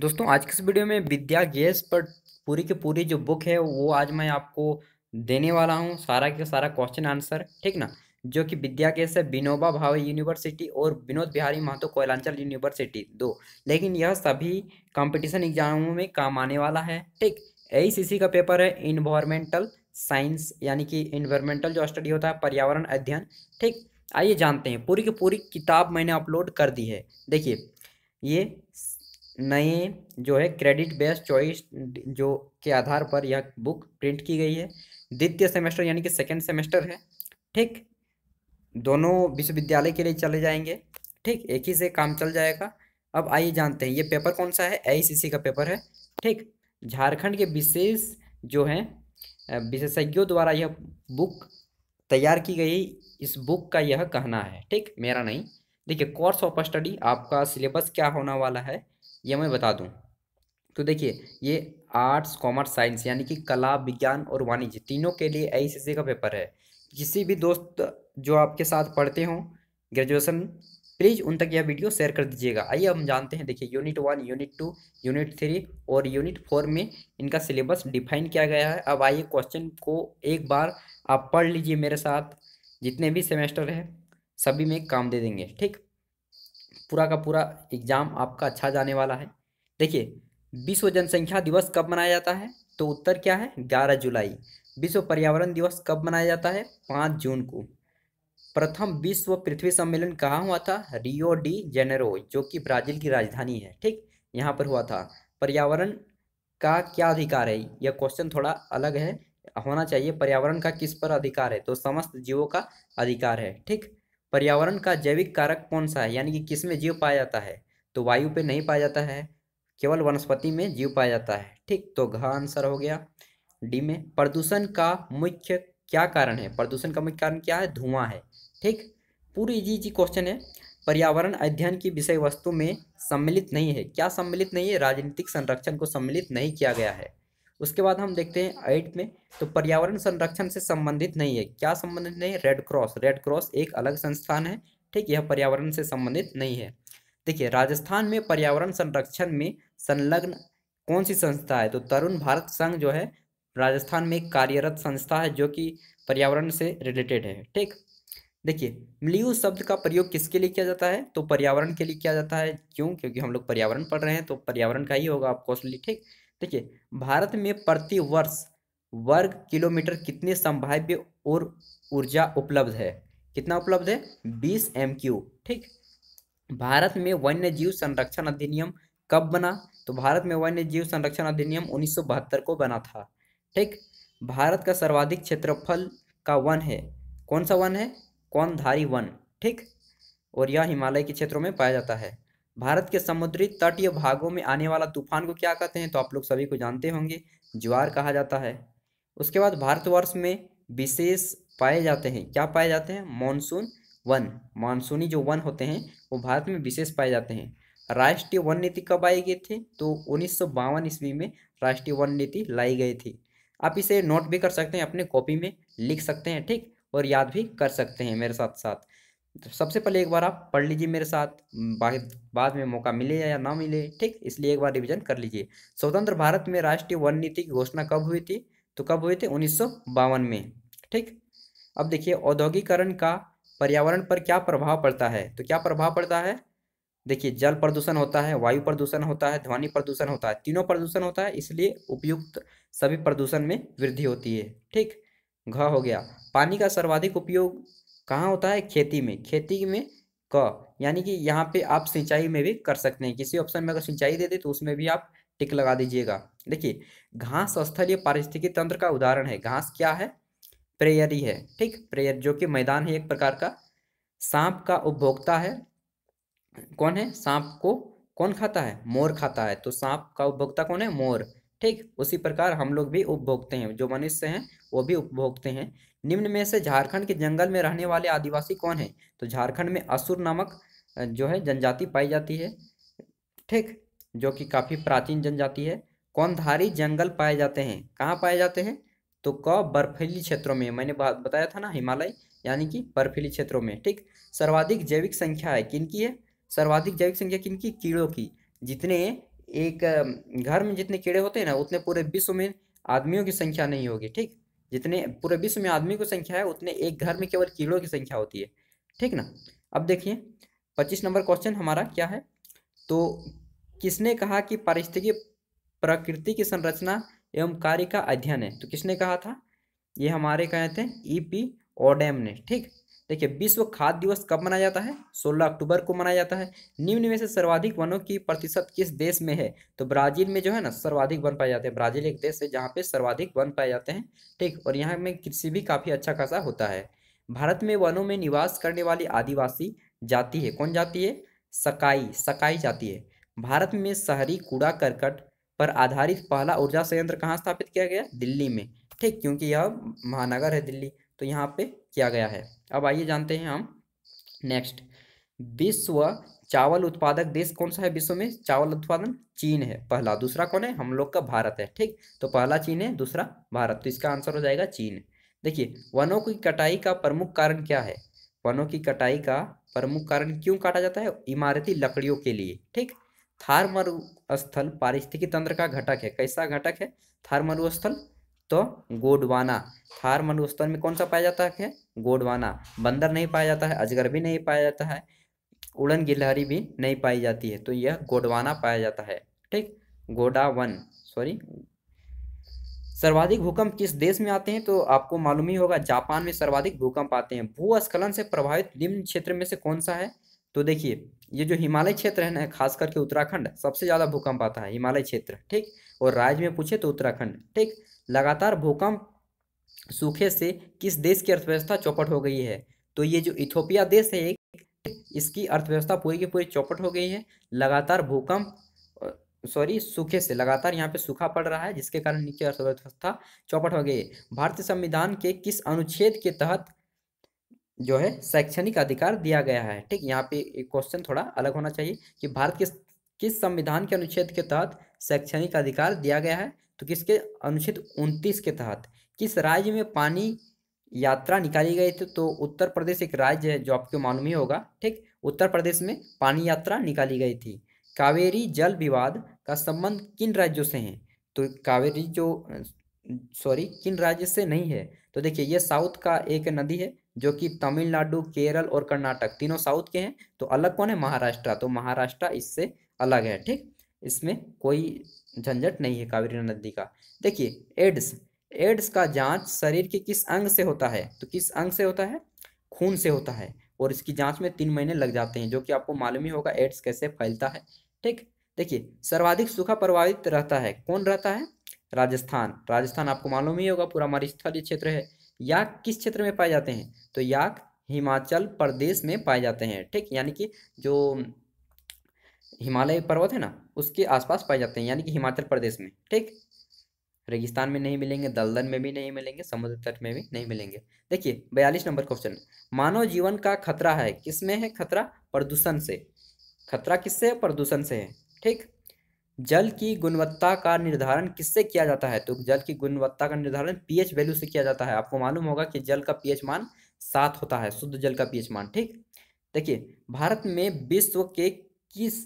दोस्तों आज के इस वीडियो में विद्या गैस पर पूरी की पूरी जो बुक है वो आज मैं आपको देने वाला हूँ सारा के सारा क्वेश्चन आंसर ठीक ना जो कि विद्या गैस है विनोबा भावे यूनिवर्सिटी और विनोद बिहारी महतो कोयलांचल यूनिवर्सिटी दो लेकिन यह सभी कंपटीशन एग्जामों में काम आने वाला है ठीक ए का पेपर है इन्वायरमेंटल साइंस यानी कि इन्वायरमेंटल जो स्टडी होता है पर्यावरण अध्ययन ठीक आइए जानते हैं पूरी की पूरी किताब मैंने अपलोड कर दी है देखिए ये नए जो है क्रेडिट बेस्ड चॉइस जो के आधार पर यह बुक प्रिंट की गई है द्वितीय सेमेस्टर यानी कि सेकेंड सेमेस्टर है ठीक दोनों विश्वविद्यालय के लिए चले जाएंगे ठीक एक ही से काम चल जाएगा अब आइए जानते हैं ये पेपर कौन सा है आई का पेपर है ठीक झारखंड के विशेष जो है विशेषज्ञों द्वारा यह बुक तैयार की गई इस बुक का यह कहना है ठीक मेरा नहीं देखिए कोर्स ऑफ स्टडी आपका सिलेबस क्या होने वाला है ये मैं बता दूँ तो देखिए ये आर्ट्स कॉमर्स साइंस यानी कि कला विज्ञान और वाणिज्य तीनों के लिए आई का पेपर है किसी भी दोस्त जो आपके साथ पढ़ते हों ग्रेजुएसन प्लीज़ उन तक यह वीडियो शेयर कर दीजिएगा आइए हम जानते हैं देखिए unit one unit two unit three और यूनिट फोर में इनका सिलेबस डिफाइन किया गया है अब आइए क्वेश्चन को एक बार आप पढ़ लीजिए मेरे साथ जितने भी सेमेस्टर हैं सभी में काम दे देंगे ठीक पूरा का पूरा एग्ज़ाम आपका अच्छा जाने वाला है देखिए विश्व जनसंख्या दिवस कब मनाया जाता है तो उत्तर क्या है ग्यारह जुलाई विश्व पर्यावरण दिवस कब मनाया जाता है पाँच जून को प्रथम विश्व पृथ्वी सम्मेलन कहाँ हुआ था रियो डी जेनेरो जो कि ब्राज़ील की राजधानी है ठीक यहाँ पर हुआ था पर्यावरण का क्या अधिकार है यह क्वेश्चन थोड़ा अलग है होना चाहिए पर्यावरण का किस पर अधिकार है तो समस्त जीवों का अधिकार है ठीक पर्यावरण का जैविक कारक कौन सा है यानी कि किस में जीव पाया जाता है तो वायु पे नहीं पाया जाता है केवल वनस्पति में जीव पाया जाता है ठीक तो घ आंसर हो गया डी में प्रदूषण का मुख्य क्या कारण है प्रदूषण का मुख्य कारण क्या है धुआं है ठीक पूरी इजी इजी क्वेश्चन है पर्यावरण अध्ययन की विषय वस्तु में सम्मिलित नहीं है क्या सम्मिलित नहीं है राजनीतिक संरक्षण को सम्मिलित नहीं किया गया है उसके बाद हम देखते हैं एट में तो पर्यावरण संरक्षण से संबंधित नहीं है क्या संबंधित नहीं है रेड क्रॉस रेड क्रॉस एक अलग संस्थान है ठीक यह पर्यावरण से संबंधित नहीं है देखिए राजस्थान में पर्यावरण संरक्षण में संलग्न कौन सी संस्था है तो तरुण भारत संघ जो है राजस्थान में एक कार्यरत संस्था है जो कि पर्यावरण से रिलेटेड है ठीक देखिए मिलियू शब्द का प्रयोग किसके लिए किया जाता है तो पर्यावरण के लिए किया जाता है क्यों क्योंकि हम लोग पर्यावरण पढ़ रहे हैं तो पर्यावरण का ही होगा आप कॉस्टली ठीक देखिए भारत में प्रति वर्ष वर्ग किलोमीटर कितने संभाव्य और ऊर्जा उपलब्ध है कितना उपलब्ध है बीस एम क्यू ठीक भारत में वन्य जीव संरक्षण अधिनियम कब बना तो भारत में वन्य जीव संरक्षण अधिनियम उन्नीस को बना था ठीक भारत का सर्वाधिक क्षेत्रफल का वन है कौन सा वन है कौन धारी वन ठीक और यह हिमालय के क्षेत्रों में पाया जाता है भारत के समुद्री तटीय भागों में आने वाला तूफान को क्या कहते हैं तो आप लोग सभी को जानते होंगे ज्वार कहा जाता है उसके बाद भारतवर्ष में विशेष पाए जाते हैं क्या पाए जाते हैं मानसून वन मानसूनी जो वन होते हैं वो भारत में विशेष पाए जाते हैं राष्ट्रीय वन नीति कब आई गई थी तो उन्नीस ईस्वी में राष्ट्रीय वन नीति लाई गई थी आप इसे नोट भी कर सकते हैं अपने कॉपी में लिख सकते हैं ठीक और याद भी कर सकते हैं मेरे साथ साथ तो सबसे पहले एक बार आप पढ़ लीजिए मेरे साथ बाद में मौका मिले या ना मिले ठीक इसलिए एक बार रिवीजन कर लीजिए स्वतंत्र भारत में राष्ट्रीय वन नीति की घोषणा कब हुई थी तो कब हुई थी उन्नीस में ठीक अब देखिए औद्योगिकरण का पर्यावरण पर क्या प्रभाव पड़ता है तो क्या प्रभाव पड़ता है देखिए जल प्रदूषण होता है वायु प्रदूषण होता है ध्वनि प्रदूषण होता है तीनों प्रदूषण होता है इसलिए उपयुक्त सभी प्रदूषण में वृद्धि होती है ठीक घ हो गया पानी का सर्वाधिक उपयोग कहाँ होता है खेती में खेती में क यानी कि यहाँ पे आप सिंचाई में भी कर सकते हैं किसी ऑप्शन में अगर सिंचाई दे दे तो उसमें भी आप टिक लगा दीजिएगा देखिए घास स्थलीय पारिस्थितिकी तंत्र का उदाहरण है घास क्या है प्रेयरी है ठीक प्रेयर जो कि मैदान है एक प्रकार का सांप का उपभोक्ता है कौन है सांप को कौन खाता है मोर खाता है तो सांप का उपभोक्ता कौन है मोर ठीक उसी प्रकार हम लोग भी उपभोगते हैं जो मनुष्य हैं वो भी उपभोगते हैं निम्न में से झारखंड के जंगल में रहने वाले आदिवासी कौन है तो झारखंड में असुर नामक जो है जनजाति पाई जाती है ठीक जो कि काफ़ी प्राचीन जनजाति है कौनधारी जंगल पाए जाते हैं कहाँ पाए जाते हैं तो क बर्फीली क्षेत्रों में मैंने बताया था ना हिमालय यानी कि बर्फीली क्षेत्रों में ठीक सर्वाधिक जैविक संख्या है किन की है सर्वाधिक जैविक संख्या किन कीड़ों की जितने एक घर में जितने कीड़े होते हैं ना उतने पूरे विश्व में आदमियों की संख्या नहीं होगी ठीक जितने पूरे विश्व में आदमी की संख्या है उतने एक घर में केवल कीड़ों की संख्या होती है ठीक ना अब देखिए पच्चीस नंबर क्वेश्चन हमारा क्या है तो किसने कहा कि पारिस्थितिकी प्रकृति की संरचना एवं कार्य का अध्ययन है तो किसने कहा था ये हमारे कहे थे ई पी ओडेम ने ठीक देखिए विश्व खाद्य दिवस कब मनाया जाता है 16 अक्टूबर को मनाया जाता है निम्न में से सर्वाधिक वनों की प्रतिशत किस देश में है तो ब्राजील में जो है ना सर्वाधिक वन पाए जाते हैं ब्राजील एक देश है जहाँ पे सर्वाधिक वन पाए जाते हैं ठीक और यहाँ में कृषि भी काफ़ी अच्छा खासा होता है भारत में वनों में निवास करने वाली आदिवासी जाति है कौन जाति है सकाई सकाई जाति है भारत में शहरी कूड़ा करकट पर आधारित पहला ऊर्जा संयंत्र कहाँ स्थापित किया गया दिल्ली में ठीक क्योंकि यह महानगर है दिल्ली तो यहाँ पे किया गया है अब आइए जानते हैं हम नेक्स्ट विश्व चावल उत्पादक देश कौन सा है विश्व में चावल उत्पादन चीन है पहला दूसरा कौन है हम लोग का भारत है ठीक तो पहला चीन है दूसरा भारत तो इसका आंसर हो जाएगा चीन देखिए वनों की कटाई का प्रमुख कारण क्या है वनों की कटाई का प्रमुख कारण क्यों काटा जाता है इमारती लकड़ियों के लिए ठीक थार मरुस्थल पारिस्थितिकी तंत्र का घटक है कैसा घटक है थार मरुस्थल तो गोडवाना थार मरुस्थल में कौन सा पाया जाता है गोडवाना बंदर नहीं पाया जाता है अजगर भी नहीं पाया जाता है उड़न गिलहरी भी नहीं पाई जाती है तो यह गोडवाना पाया जाता है ठीक गोडावन सॉरी सर्वाधिक भूकंप किस देश में आते हैं तो आपको मालूम ही होगा जापान में सर्वाधिक भूकंप आते हैं भूस्खलन से प्रभावित निम्न क्षेत्र में से कौन सा है तो देखिए ये जो हिमालय क्षेत्र है ना खास करके उत्तराखंड सबसे ज़्यादा भूकंप आता है हिमालय क्षेत्र ठीक और राज्य में पूछे तो उत्तराखंड ठीक लगातार भूकंप सूखे से किस देश की अर्थव्यवस्था चौपट हो गई है तो ये जो इथोपिया देश है इसकी अर्थव्यवस्था पूरी की पूरी चौपट हो गई है लगातार भूकंप सॉरी सूखे से लगातार यहाँ पे सूखा पड़ रहा है जिसके कारण नीचे अर्थव्यवस्था चौपट हो गई है भारतीय संविधान के किस अनुच्छेद के तहत जो है शैक्षणिक अधिकार दिया गया है ठीक यहाँ पे एक क्वेश्चन थोड़ा अलग होना चाहिए कि भारत के किस संविधान के अनुच्छेद के तहत शैक्षणिक अधिकार दिया गया है तो किसके अनुच्छेद उनतीस के तहत किस राज्य में पानी यात्रा निकाली गई थी तो उत्तर प्रदेश एक राज्य है जो आपको मालूम ही होगा ठीक उत्तर प्रदेश में पानी यात्रा निकाली गई थी कावेरी जल विवाद का संबंध किन राज्यों से है तो कावेरी जो सॉरी किन राज्य से नहीं है तो देखिए ये साउथ का एक नदी है जो कि तमिलनाडु केरल और कर्नाटक तीनों साउथ के हैं तो अलग कौन है महाराष्ट्र तो महाराष्ट्र इससे अलग है ठीक इसमें कोई झंझट नहीं है कावेरी नदी का देखिए एड्स एड्स का जांच शरीर के किस अंग से होता है तो किस अंग से होता है खून से होता है और इसकी जांच में तीन महीने लग जाते हैं जो कि आपको मालूम ही होगा एड्स कैसे फैलता है ठीक देखिए सर्वाधिक सूखा प्रभावित रहता है कौन रहता है राजस्थान राजस्थान आपको मालूम ही होगा पूरा मरुस्थलीय क्षेत्र है याक किस क्षेत्र में पाए जाते हैं तो याक हिमाचल प्रदेश में पाए जाते हैं ठीक यानी कि जो हिमालय पर्वत है ना उसके आसपास पाए जाते हैं यानी कि हिमाचल प्रदेश में ठीक रेगिस्तान में नहीं मिलेंगे दलदल में भी नहीं मिलेंगे समुद्र तट में भी नहीं मिलेंगे देखिए बयालीस नंबर क्वेश्चन मानव जीवन का खतरा है किसमें है खतरा प्रदूषण से खतरा किससे प्रदूषण से है ठीक जल की गुणवत्ता का निर्धारण किससे किया जाता है तो जल की गुणवत्ता का निर्धारण पीएच वैल्यू से किया जाता है आपको मालूम होगा कि जल का पीएच मान सात होता है शुद्ध जल का पीएच मान ठीक देखिए भारत में विश्व के किस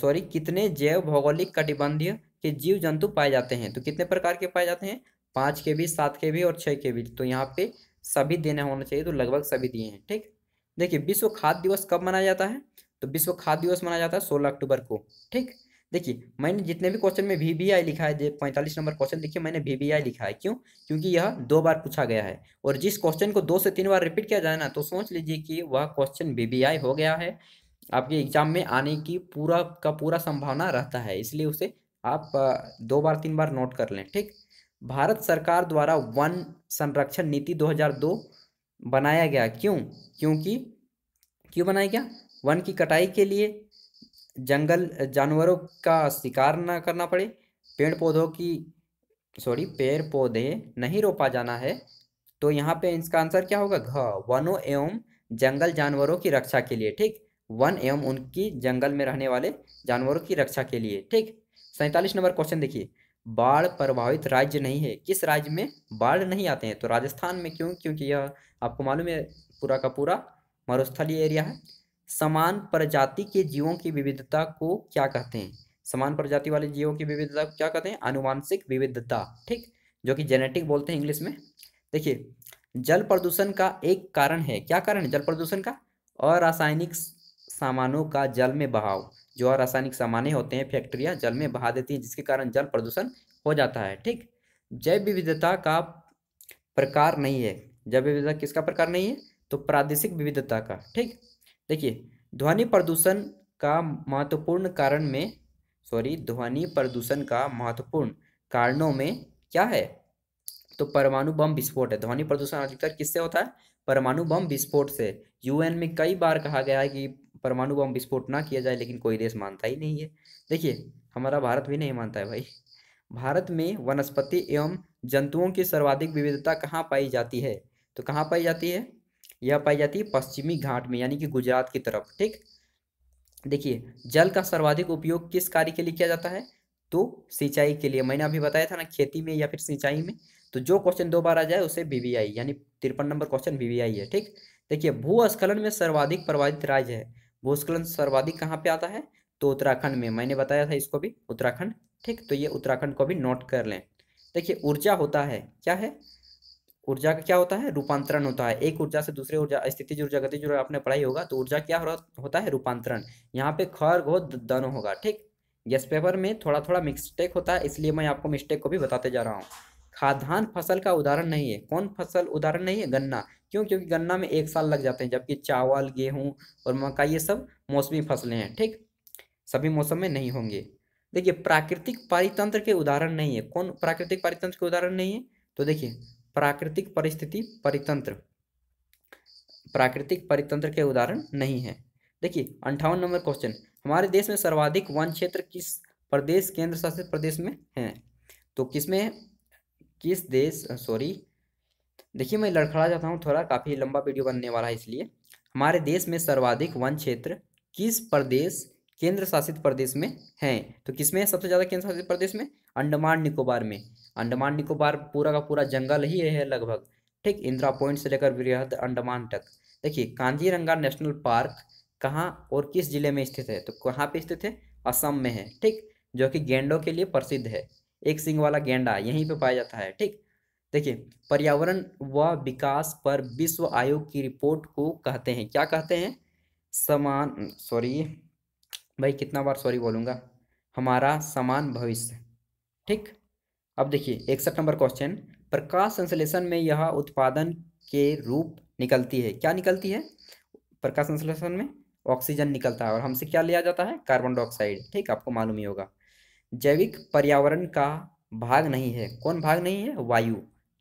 सॉरी कितने जैव भौगोलिक कटिबंधीय के जीव जंतु पाए जाते हैं तो कितने प्रकार के पाए जाते हैं पाँच के भी सात के भी और छः के भी तो यहाँ पे सभी देना होना चाहिए तो लगभग सभी दिए हैं ठीक देखिए विश्व खाद्य दिवस कब मनाया जाता है तो विश्व खाद्य दिवस मनाया जाता है सोलह अक्टूबर को ठीक देखिए मैंने जितने भी क्वेश्चन में वी लिखा है पैंतालीस नंबर क्वेश्चन देखिए मैंने वी लिखा है क्यों क्योंकि यह दो बार पूछा गया है और जिस क्वेश्चन को दो से तीन बार रिपीट किया जाए ना तो सोच लीजिए कि वह क्वेश्चन वी हो गया है आपके एग्जाम में आने की पूरा का पूरा संभावना रहता है इसलिए उसे आप दो बार तीन बार नोट कर लें ठीक भारत सरकार द्वारा वन संरक्षण नीति 2002 बनाया गया क्यों क्योंकि क्यों बनाया गया वन की कटाई के लिए जंगल जानवरों का शिकार ना करना पड़े पेड़ पौधों की सॉरी पेड़ पौधे नहीं रोपा जाना है तो यहाँ पे इसका आंसर क्या होगा घ वनों एवं जंगल जानवरों की रक्षा के लिए ठीक वन एवं उनकी जंगल में रहने वाले जानवरों की रक्षा के लिए ठीक सैंतालीस नंबर क्वेश्चन देखिए बाढ़ प्रभावित राज्य नहीं है किस राज्य में बाढ़ नहीं आते हैं तो राजस्थान में क्यों क्योंकि यह आपको मालूम है पूरा का पूरा मरुस्थलीय एरिया है समान प्रजाति के जीवों की विविधता को क्या कहते हैं समान प्रजाति वाले जीवों की विविधता को क्या कहते हैं आनुवांशिक विविधता ठीक जो कि जेनेटिक बोलते हैं इंग्लिश में देखिए जल प्रदूषण का एक कारण है क्या कारण है जल प्रदूषण का अरासायनिक सामानों का जल में बहाव जो रासायनिक सामान्य होते हैं फैक्ट्रियाँ जल में बहा देती हैं जिसके कारण जल प्रदूषण हो जाता है ठीक जैव विविधता का प्रकार नहीं है जैव विविधता किसका प्रकार नहीं है तो प्रादेशिक विविधता का ठीक देखिए ध्वनि प्रदूषण का महत्वपूर्ण कारण में सॉरी ध्वनि प्रदूषण का महत्वपूर्ण कारणों में क्या है तो परमाणु बम विस्फोट है ध्वनि प्रदूषण अधिकतर किससे होता है परमाणु बम विस्फोट से यूएन में कई बार कहा गया है कि परमाणु बम विस्फोट ना किया जाए लेकिन कोई देश मानता ही नहीं है देखिए हमारा भारत भी नहीं मानता है भाई भारत में वनस्पति एवं जंतुओं की सर्वाधिक विविधता कहाँ पाई जाती है तो कहाँ पाई जाती है यह पाई जाती है पश्चिमी घाट में यानी कि गुजरात की तरफ ठीक देखिए जल का सर्वाधिक उपयोग किस कार्य के लिए किया जाता है तो सिंचाई के लिए मैंने अभी बताया था ना खेती में या फिर सिंचाई में तो जो क्वेश्चन दो बार आ जाए उसे बीवीआई यानी तिरपन नंबर क्वेश्चन बीवीआई है ठीक देखिए भूस्खलन में सर्वाधिक प्रभावित राज्य है भूस्खलन सर्वाधिक कहाँ पे आता है तो उत्तराखंड में मैंने बताया था इसको भी उत्तराखंड ठीक तो ये उत्तराखंड को भी नोट कर लें देखिए ऊर्जा होता है क्या है ऊर्जा का क्या होता है रूपांतरण होता है एक ऊर्जा से दूसरे ऊर्जा स्थिति ऊर्जा गति जो आपने पढ़ाई होगा तो ऊर्जा क्या होता है रूपांतरण यहाँ पे खर घो दन होगा ठीक गेस पेपर में थोड़ा थोड़ा मिस्टेक होता है इसलिए मैं आपको मिस्टेक को भी बताते जा रहा हूँ खाद्यान्न फसल का उदाहरण नहीं है कौन फसल उदाहरण नहीं है गन्ना क्यों क्योंकि गन्ना में एक साल लग जाते हैं जबकि चावल गेहूं और मकई ये सब मौसमी फसलें हैं ठीक सभी मौसम में नहीं होंगे देखिए प्राकृतिक पारितंत्र के उदाहरण नहीं है कौन प्राकृतिक पारितंत्र के उदाहरण नहीं है तो देखिए प्राकृतिक परिस्थिति परितंत्र प्राकृतिक परितंत्र के उदाहरण नहीं है देखिए अंठावन नंबर क्वेश्चन हमारे देश में सर्वाधिक वन क्षेत्र किस प्रदेश केंद्र शासित प्रदेश में है तो किसमें किस देश सॉरी देखिए मैं लड़खड़ा जाता हूँ थोड़ा काफ़ी लंबा वीडियो बनने वाला है इसलिए हमारे देश में सर्वाधिक वन क्षेत्र किस प्रदेश केंद्र शासित प्रदेश में हैं तो किस में सबसे ज़्यादा केंद्र शासित प्रदेश में अंडमान निकोबार में अंडमान निकोबार पूरा का पूरा जंगल ही है लगभग ठीक इंदिरा पॉइंट से लेकर वृहद अंडमान तक देखिए कांजीरंगा नेशनल पार्क कहाँ और किस जिले में स्थित है तो कहाँ पर स्थित है असम में है ठीक जो कि गेंडों के लिए प्रसिद्ध है एक सिंग वाला गेंडा यहीं पे पाया जाता है ठीक देखिए पर्यावरण व विकास पर विश्व आयोग की रिपोर्ट को कहते हैं क्या कहते हैं समान सॉरी भाई कितना बार सॉरी बोलूँगा हमारा समान भविष्य ठीक अब देखिए इकसठ नंबर क्वेश्चन प्रकाश संश्लेषण में यह उत्पादन के रूप निकलती है क्या निकलती है प्रकाश संश्लेषण में ऑक्सीजन निकलता है और हमसे क्या लिया जाता है कार्बन डाइऑक्साइड ठीक आपको मालूम ही होगा जैविक पर्यावरण का भाग नहीं है कौन भाग नहीं है वायु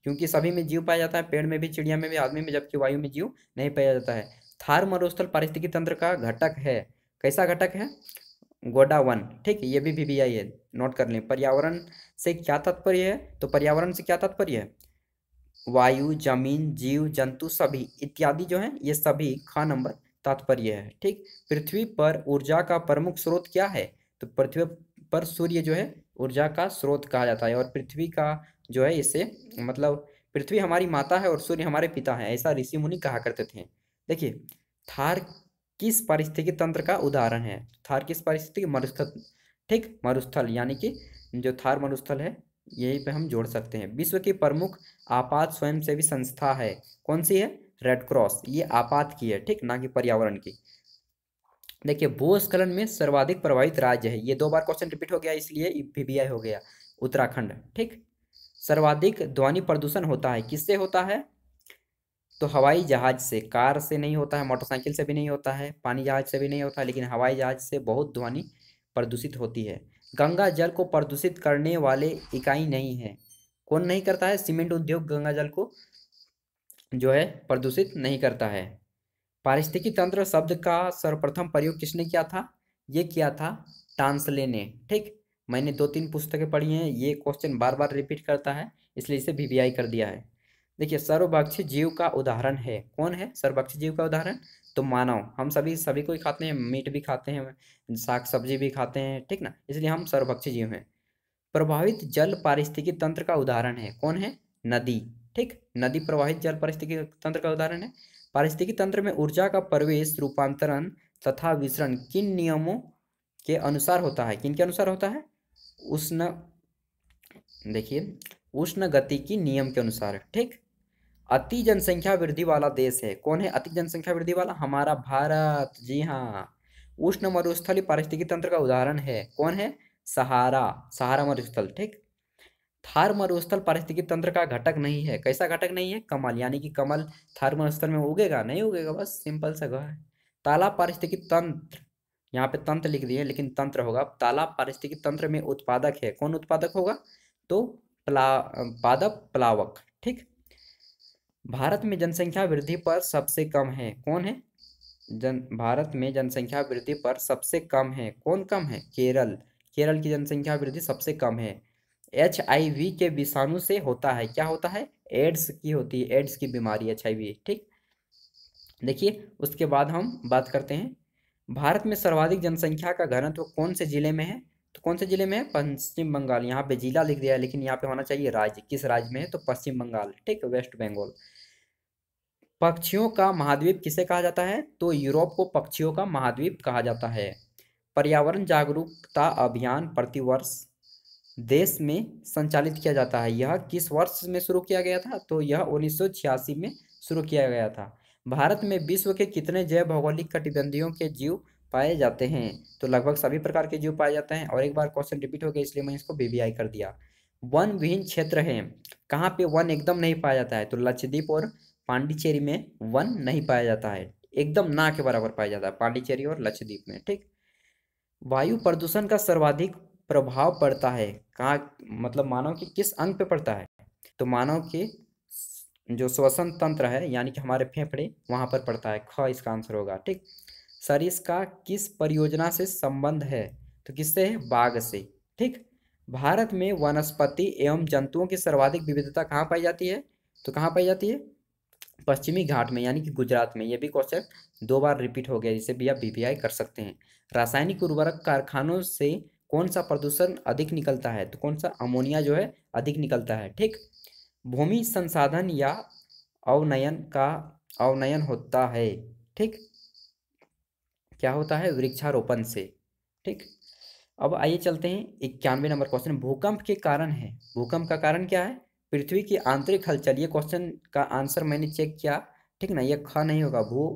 क्योंकि सभी में जीव पाया जाता है पेड़ में भी चिड़िया में भी आदमी में जबकि वायु में जीव नहीं पाया जाता है थार मरुस्थल पारिस्थितिकी तंत्र का घटक है कैसा घटक है गोडा वन ठीक है ये भी वी है नोट कर लें पर्यावरण से क्या तात्पर्य है तो पर्यावरण से क्या तात्पर्य है वायु जमीन जीव जंतु सभी इत्यादि जो है ये सभी खा नंबर तात्पर्य है ठीक पृथ्वी पर ऊर्जा का प्रमुख स्रोत क्या है तो पृथ्वी पर सूर्य जो है ऊर्जा का स्रोत कहा जाता है और पृथ्वी का जो है इसे मतलब पृथ्वी हमारी माता है और सूर्य हमारे पिता है ऐसा ऋषि मुनि कहा करते थे देखिए थार किस पारिस्थितिकी तंत्र का उदाहरण है थार किस पारिस्थितिकी मरुस्थल ठीक मरुस्थल यानी कि जो थार मरुस्थल है यही पे हम जोड़ सकते हैं विश्व की प्रमुख आपात स्वयंसेवी संस्था है कौन सी है रेड क्रॉस ये आपात की है ठीक ना कि पर्यावरण की देखिए भूस्खलन में सर्वाधिक प्रभावित राज्य है ये दो बार क्वेश्चन रिपीट हो गया इसलिए वी हो गया उत्तराखंड ठीक सर्वाधिक ध्वनि प्रदूषण होता है किससे होता है तो हवाई जहाज से कार से नहीं होता है मोटरसाइकिल से भी नहीं होता है पानी जहाज से भी नहीं होता लेकिन हवाई जहाज से बहुत ध्वनि प्रदूषित होती है गंगा जल को प्रदूषित करने वाले इकाई नहीं है कौन नहीं करता है सीमेंट उद्योग गंगा जल को जो है प्रदूषित नहीं करता है पारिस्थितिकी तंत्र शब्द का सर्वप्रथम प्रयोग किसने किया था ये किया था टांसले ने ठीक मैंने दो तीन पुस्तकें पढ़ी हैं ये क्वेश्चन बार बार रिपीट करता है इसलिए इसे वी कर दिया है देखिए सर्वभक्षी जीव का उदाहरण है कौन है सर्वभक्षी जीव का उदाहरण तो मानव हम सभी सभी को ही खाते हैं मीट भी खाते हैं साग सब्जी भी खाते हैं ठीक ना इसलिए हम सर्वभक्षी जीव हैं प्रभावित जल पारिस्थितिकी तंत्र का उदाहरण है कौन है नदी ठीक नदी प्रभावित जल पारिस्थितिकी तंत्र का उदाहरण है पारिस्थितिकी तंत्र में ऊर्जा का प्रवेश रूपांतरण तथा विसरण किन नियमों के अनुसार होता है किन के अनुसार होता है उष्ण देखिए उष्ण गति की नियम के अनुसार ठीक अति जनसंख्या वृद्धि वाला देश है कौन है अति जनसंख्या वृद्धि वाला हमारा भारत जी हाँ उष्ण मरुस्थली पारिस्थितिकी तंत्र का उदाहरण है कौन है सहारा सहारा मरुस्थल ठीक थार मरुस्थल पारिस्थितिकी तंत्र का घटक नहीं है कैसा घटक नहीं है कमल यानी कि कमल थार मरुस्थल में उगेगा नहीं उगेगा बस सिंपल सा है तालाब पारिस्थितिकी तंत्र यहाँ पे तंत्र लिख दिए लेकिन तंत्र होगा तालाब पारिस्थितिकी तंत्र में उत्पादक है कौन उत्पादक होगा तो प्ला पादप प्लावक ठीक भारत में जनसंख्या वृद्धि पर सबसे कम है कौन है जन भारत में जनसंख्या वृद्धि पर सबसे कम है कौन कम है केरल केरल की जनसंख्या वृद्धि सबसे कम है एच आई वी के विषाणु से होता है क्या होता है एड्स की होती है एड्स की बीमारी एच आई वी ठीक देखिए उसके बाद हम बात करते हैं भारत में सर्वाधिक जनसंख्या का घनत्व कौन से जिले में है तो कौन से जिले में है पश्चिम बंगाल यहाँ पे जिला लिख दिया है लेकिन यहाँ पे होना चाहिए राज्य किस राज्य में है तो पश्चिम बंगाल ठीक वेस्ट बंगाल पक्षियों का महाद्वीप किसे कहा जाता है तो यूरोप को पक्षियों का महाद्वीप कहा जाता है पर्यावरण जागरूकता अभियान प्रतिवर्ष देश में संचालित किया जाता है यह किस वर्ष में शुरू किया गया था तो यह उन्नीस में शुरू किया गया था भारत में विश्व के कितने जैव भौगोलिक कटिबंधियों के जीव पाए जाते हैं तो लगभग सभी प्रकार के जीव पाए जाते हैं और एक बार क्वेश्चन रिपीट हो गया इसलिए मैं इसको बीबीआई कर दिया वन विहीन क्षेत्र है कहाँ पे वन एकदम नहीं पाया जाता है तो लक्षद्वीप और पांडिचेरी में वन नहीं पाया जाता है एकदम ना के बराबर पाया जाता है पांडिचेरी और लक्षद्वीप में ठीक वायु प्रदूषण का सर्वाधिक प्रभाव पड़ता है कहाँ मतलब मानव के किस अंग पे पड़ता है तो मानव के जो श्वसन तंत्र है यानी कि हमारे फेफड़े वहाँ पर पड़ता है ख इसका आंसर होगा ठीक सर इसका किस परियोजना से संबंध है तो किससे है बाघ से ठीक भारत में वनस्पति एवं जंतुओं की सर्वाधिक विविधता कहाँ पाई जाती है तो कहाँ पाई जाती है पश्चिमी घाट में यानी कि गुजरात में ये भी क्वेश्चन दो बार रिपीट हो गया जिसे भी आप बीबीआई कर सकते हैं रासायनिक उर्वरक कारखानों से कौन सा प्रदूषण अधिक निकलता है तो कौन सा अमोनिया जो है अधिक निकलता है ठीक भूमि संसाधन या अवनयन का अवनयन होता है ठीक क्या होता है वृक्षारोपण से ठीक अब आइए चलते हैं इक्यानवे नंबर क्वेश्चन भूकंप के कारण है भूकंप का कारण क्या है पृथ्वी की आंतरिक हलचल ये क्वेश्चन का आंसर मैंने चेक किया ठीक ना ये ख नहीं होगा भू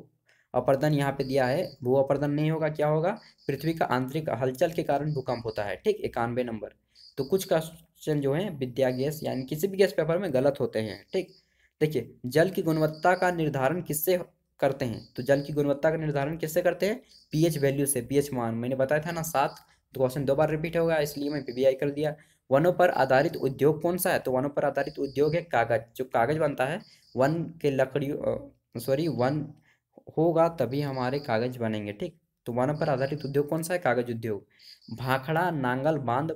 अपर्दन यहाँ पे दिया है भू अपर्दन नहीं होगा क्या होगा पृथ्वी का आंतरिक हलचल के कारण भूकंप होता है ठीक इक्यानवे नंबर तो कुछ क्वेश्चन जो है विद्या गैस यानी किसी भी गैस पेपर में गलत होते हैं ठीक देखिए जल की गुणवत्ता का निर्धारण किससे करते हैं तो जल की गुणवत्ता का निर्धारण किससे करते हैं पीएच वैल्यू से पीएच मान मैंने बताया था ना सात तो क्वेश्चन दो बार रिपीट होगा इसलिए मैं पीबीआई कर दिया वनों पर आधारित उद्योग कौन सा है तो वनों पर आधारित उद्योग है कागज जो कागज बनता है वन के लकड़ियों सॉरी वन होगा तभी हमारे कागज बनेंगे ठीक तो वन पर आधारित उद्योग कौन सा है कागज उद्योग भाखड़ा नांगल बांध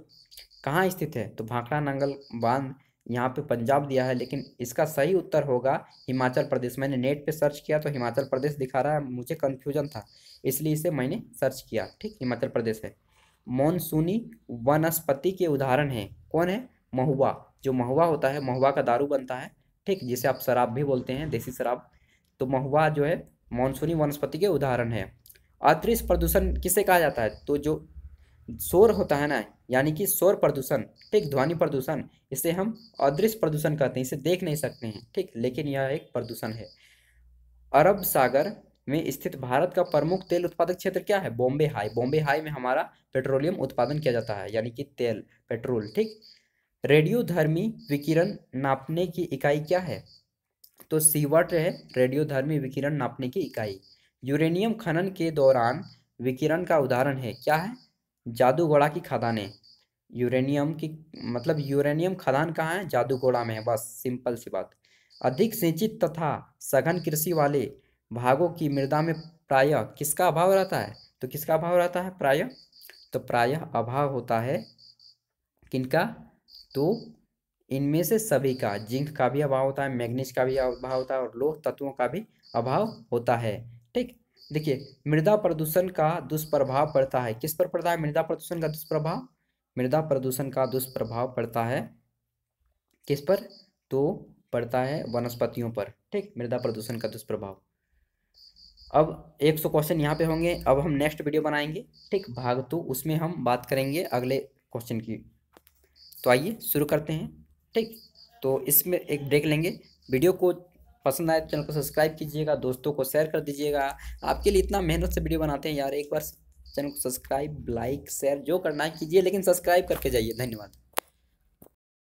कहाँ स्थित है तो भाखड़ा नांगल बांध यहाँ पे पंजाब दिया है लेकिन इसका सही उत्तर होगा हिमाचल प्रदेश मैंने नेट पे सर्च किया तो हिमाचल प्रदेश दिखा रहा है मुझे कन्फ्यूजन था इसलिए इसे मैंने सर्च किया ठीक हिमाचल प्रदेश है मानसूनी वनस्पति के उदाहरण हैं कौन है महुआ जो महुआ होता है महुआ का दारू बनता है ठीक जिसे आप शराब भी बोलते हैं देसी शराब तो महुआ जो है मानसूनी वनस्पति के उदाहरण है अंतरिक्ष प्रदूषण किसे कहा जाता है तो जो शोर होता है ना यानी कि शोर प्रदूषण ठीक ध्वनि प्रदूषण इसे हम अदृश्य प्रदूषण कहते हैं इसे देख नहीं सकते हैं ठीक लेकिन यह एक प्रदूषण है अरब सागर में स्थित भारत का प्रमुख तेल उत्पादक क्षेत्र क्या है बॉम्बे हाई बॉम्बे हाई में हमारा पेट्रोलियम उत्पादन किया जाता है यानी कि तेल पेट्रोल ठीक रेडियोधर्मी विकिरण नापने की इकाई क्या है तो सीवट है रेडियोधर्मी विकिरण नापने की इकाई यूरेनियम खनन के दौरान विकिरण का उदाहरण है क्या है जादूगोड़ा की खदानें यूरेनियम की मतलब यूरेनियम खदान कहाँ है जादूगोड़ा में बस सिंपल सी बात अधिक सिंचित तथा सघन कृषि वाले भागों की मृदा में प्राय किसका अभाव रहता है तो किसका अभाव रहता है प्राय तो प्राय अभाव होता है किनका तो इनमें से सभी का जिंक का भी अभाव होता है मैग्नीज का भी अभाव होता है और लोह तत्वों का भी अभाव होता है ठीक देखिए मृदा प्रदूषण का दुष्प्रभाव पड़ता है किस पर पड़ता है मृदा प्रदूषण का दुष्प्रभाव मृदा प्रदूषण का दुष्प्रभाव पड़ता है किस पर तो पड़ता है वनस्पतियों पर ठीक मृदा प्रदूषण का दुष्प्रभाव अब एक सौ क्वेश्चन यहाँ पे होंगे अब हम नेक्स्ट वीडियो बनाएंगे ठीक भाग तो उसमें हम बात करेंगे अगले क्वेश्चन की तो आइए शुरू करते हैं ठीक तो इसमें एक ब्रेक लेंगे वीडियो को पसंद आए तो चैनल को सब्सक्राइब कीजिएगा दोस्तों को शेयर कर दीजिएगा आपके लिए इतना मेहनत से वीडियो बनाते हैं यार एक बार चैनल को सब्सक्राइब लाइक शेयर जो करना है कीजिए लेकिन सब्सक्राइब करके जाइए धन्यवाद